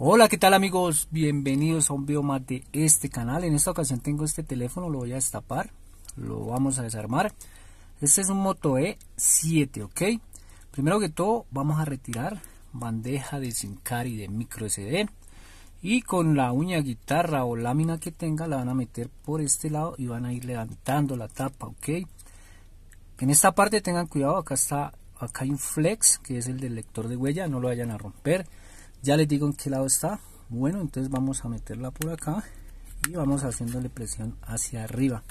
Hola, ¿qué tal amigos? Bienvenidos a un video más de este canal. En esta ocasión tengo este teléfono, lo voy a destapar, lo vamos a desarmar. Este es un Moto E7, ¿ok? Primero que todo, vamos a retirar bandeja de card y de micro SD. Y con la uña guitarra o lámina que tenga, la van a meter por este lado y van a ir levantando la tapa, ¿ok? En esta parte tengan cuidado, acá está, acá hay un flex, que es el del lector de huella, no lo vayan a romper ya les digo en qué lado está bueno entonces vamos a meterla por acá y vamos haciéndole presión hacia arriba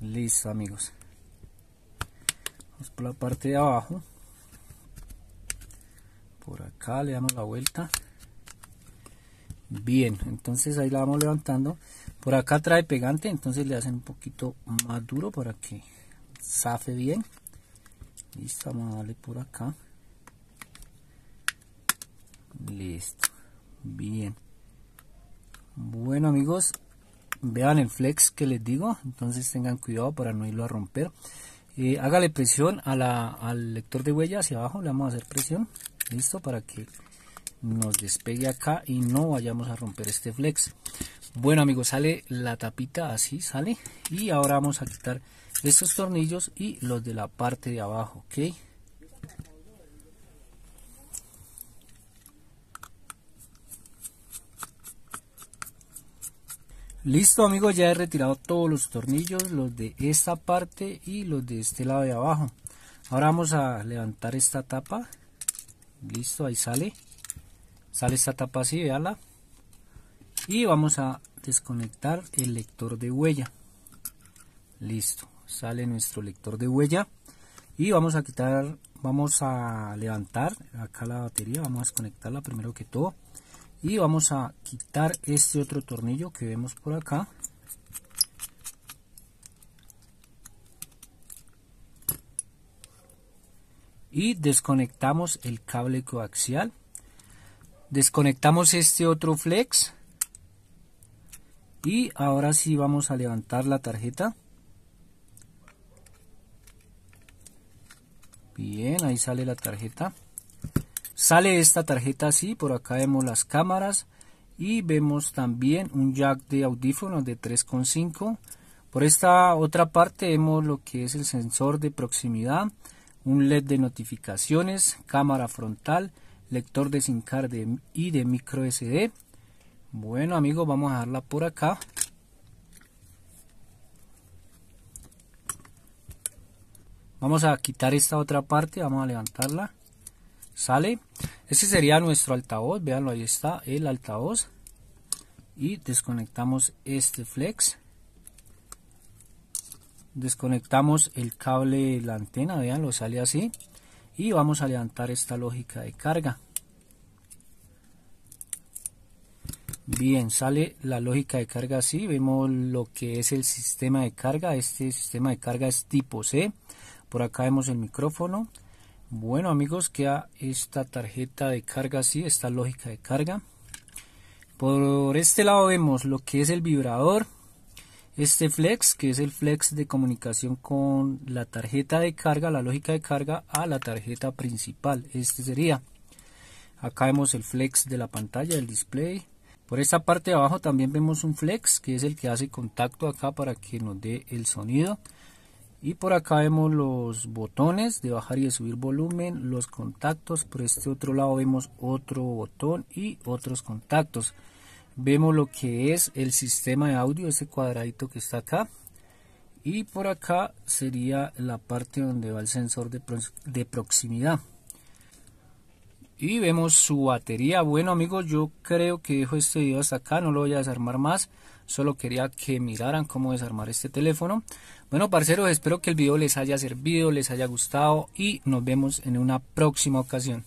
listo amigos vamos por la parte de abajo por acá le damos la vuelta bien entonces ahí la vamos levantando por acá trae pegante entonces le hacen un poquito más duro para que zafe bien listo vamos a darle por acá Listo. Bien. Bueno amigos, vean el flex que les digo, entonces tengan cuidado para no irlo a romper. Eh, hágale presión a la, al lector de huella hacia abajo, le vamos a hacer presión, listo, para que nos despegue acá y no vayamos a romper este flex. Bueno amigos, sale la tapita así, sale, y ahora vamos a quitar estos tornillos y los de la parte de abajo, ok. Listo amigos, ya he retirado todos los tornillos, los de esta parte y los de este lado de abajo. Ahora vamos a levantar esta tapa. Listo, ahí sale. Sale esta tapa así, veanla. Y vamos a desconectar el lector de huella. Listo, sale nuestro lector de huella. Y vamos a quitar, vamos a levantar acá la batería, vamos a desconectarla primero que todo y vamos a quitar este otro tornillo que vemos por acá y desconectamos el cable coaxial desconectamos este otro flex y ahora sí vamos a levantar la tarjeta bien ahí sale la tarjeta Sale esta tarjeta así, por acá vemos las cámaras y vemos también un jack de audífonos de 3.5. Por esta otra parte vemos lo que es el sensor de proximidad, un LED de notificaciones, cámara frontal, lector de SIM card y de micro SD. Bueno amigos, vamos a dejarla por acá. Vamos a quitar esta otra parte, vamos a levantarla. ¿Sale? ese sería nuestro altavoz. Veanlo, ahí está el altavoz. Y desconectamos este flex. Desconectamos el cable de la antena. Veanlo, sale así. Y vamos a levantar esta lógica de carga. Bien, sale la lógica de carga así. Vemos lo que es el sistema de carga. Este sistema de carga es tipo C. Por acá vemos el micrófono. Bueno amigos, queda esta tarjeta de carga así, esta lógica de carga. Por este lado vemos lo que es el vibrador, este flex, que es el flex de comunicación con la tarjeta de carga, la lógica de carga a la tarjeta principal. Este sería. Acá vemos el flex de la pantalla, del display. Por esta parte de abajo también vemos un flex, que es el que hace contacto acá para que nos dé el sonido y por acá vemos los botones de bajar y de subir volumen los contactos por este otro lado vemos otro botón y otros contactos vemos lo que es el sistema de audio ese cuadradito que está acá y por acá sería la parte donde va el sensor de, de proximidad y vemos su batería bueno amigos yo creo que dejo este video hasta acá no lo voy a desarmar más solo quería que miraran cómo desarmar este teléfono bueno parceros espero que el video les haya servido les haya gustado y nos vemos en una próxima ocasión